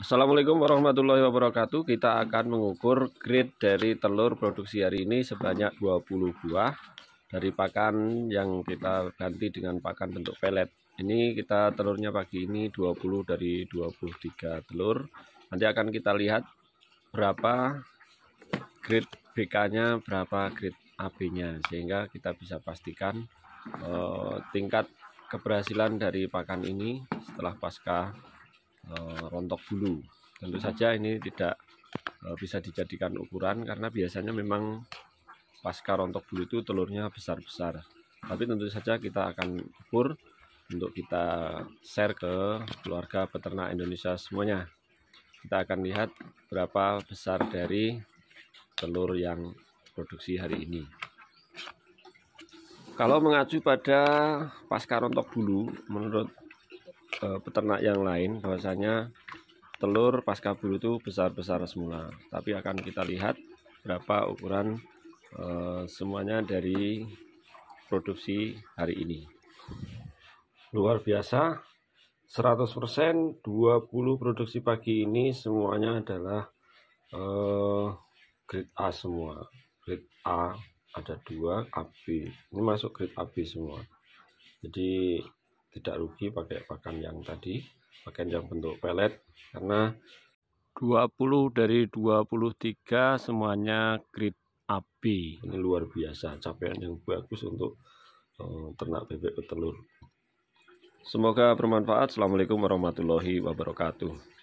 Assalamualaikum warahmatullahi wabarakatuh Kita akan mengukur grade dari telur produksi hari ini sebanyak 20 buah Dari pakan yang kita ganti dengan pakan bentuk pelet Ini kita telurnya pagi ini 20 dari 23 telur Nanti akan kita lihat berapa grade BK-nya, berapa grade AB-nya Sehingga kita bisa pastikan eh, tingkat keberhasilan dari pakan ini setelah pasca Eh, rontok bulu tentu saja ini tidak eh, bisa dijadikan ukuran karena biasanya memang pasca rontok bulu itu telurnya besar-besar tapi tentu saja kita akan ukur untuk kita share ke keluarga peternak Indonesia semuanya kita akan lihat berapa besar dari telur yang produksi hari ini kalau mengacu pada pasca rontok bulu menurut uh, peternak yang lain bahwasanya telur pasca bulu itu besar-besar semula tapi akan kita lihat berapa ukuran uh, semuanya dari produksi hari ini luar biasa 100% 20 produksi pagi ini semuanya adalah uh, grade A semua grade A ada dua AB ini masuk grade AB semua jadi tidak rugi pakai pakan yang tadi pakan yang bentuk pelet karena 20 dari 23 semuanya grid AB ini luar biasa capaian yang bagus untuk uh, ternak bebek petelur semoga bermanfaat Assalamualaikum warahmatullahi wabarakatuh